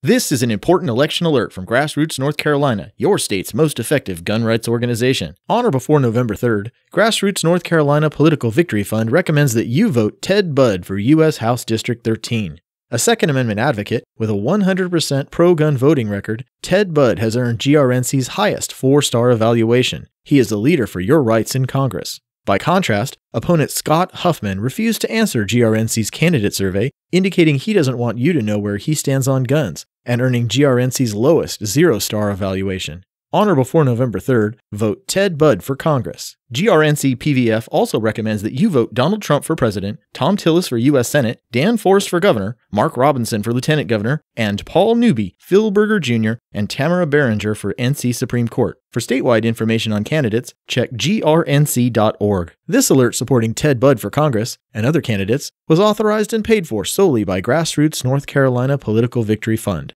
This is an important election alert from Grassroots North Carolina, your state's most effective gun rights organization. On or before November 3rd, Grassroots North Carolina Political Victory Fund recommends that you vote Ted Budd for U.S. House District 13. A Second Amendment advocate with a 100% pro gun voting record, Ted Budd has earned GRNC's highest four star evaluation. He is the leader for your rights in Congress. By contrast, opponent Scott Huffman refused to answer GRNC's candidate survey, indicating he doesn't want you to know where he stands on guns, and earning GRNC's lowest zero star evaluation on or before November 3rd, vote Ted Budd for Congress. GRNC PVF also recommends that you vote Donald Trump for president, Tom Tillis for U.S. Senate, Dan Forrest for governor, Mark Robinson for lieutenant governor, and Paul Newby, Phil Berger Jr., and Tamara Berenger for NC Supreme Court. For statewide information on candidates, check grnc.org. This alert supporting Ted Budd for Congress and other candidates was authorized and paid for solely by Grassroots North Carolina Political Victory Fund.